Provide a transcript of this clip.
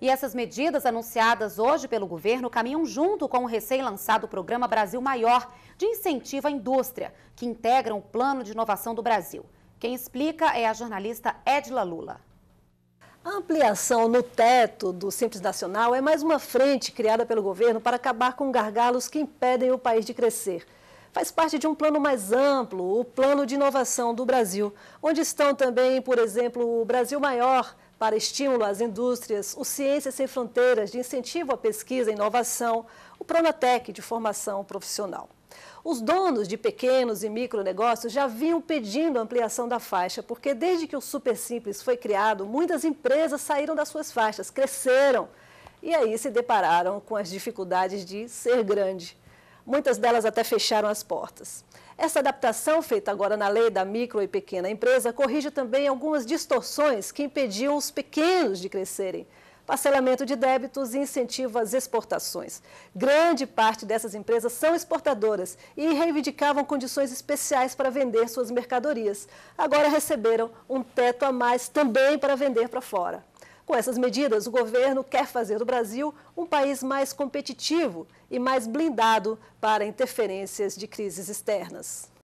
E essas medidas anunciadas hoje pelo governo caminham junto com o recém-lançado Programa Brasil Maior de incentivo à indústria, que integra o um Plano de Inovação do Brasil. Quem explica é a jornalista Edla Lula. A ampliação no teto do Simples Nacional é mais uma frente criada pelo governo para acabar com gargalos que impedem o país de crescer faz parte de um plano mais amplo, o Plano de Inovação do Brasil, onde estão também, por exemplo, o Brasil Maior, para estímulo às indústrias, o Ciências Sem Fronteiras de incentivo à pesquisa e inovação, o Pronatec de formação profissional. Os donos de pequenos e micronegócios já vinham pedindo ampliação da faixa, porque desde que o Super Simples foi criado, muitas empresas saíram das suas faixas, cresceram e aí se depararam com as dificuldades de ser grande. Muitas delas até fecharam as portas. Essa adaptação feita agora na lei da micro e pequena empresa corrige também algumas distorções que impediam os pequenos de crescerem. Parcelamento de débitos e incentivo às exportações. Grande parte dessas empresas são exportadoras e reivindicavam condições especiais para vender suas mercadorias. Agora receberam um teto a mais também para vender para fora. Com essas medidas, o governo quer fazer do Brasil um país mais competitivo e mais blindado para interferências de crises externas.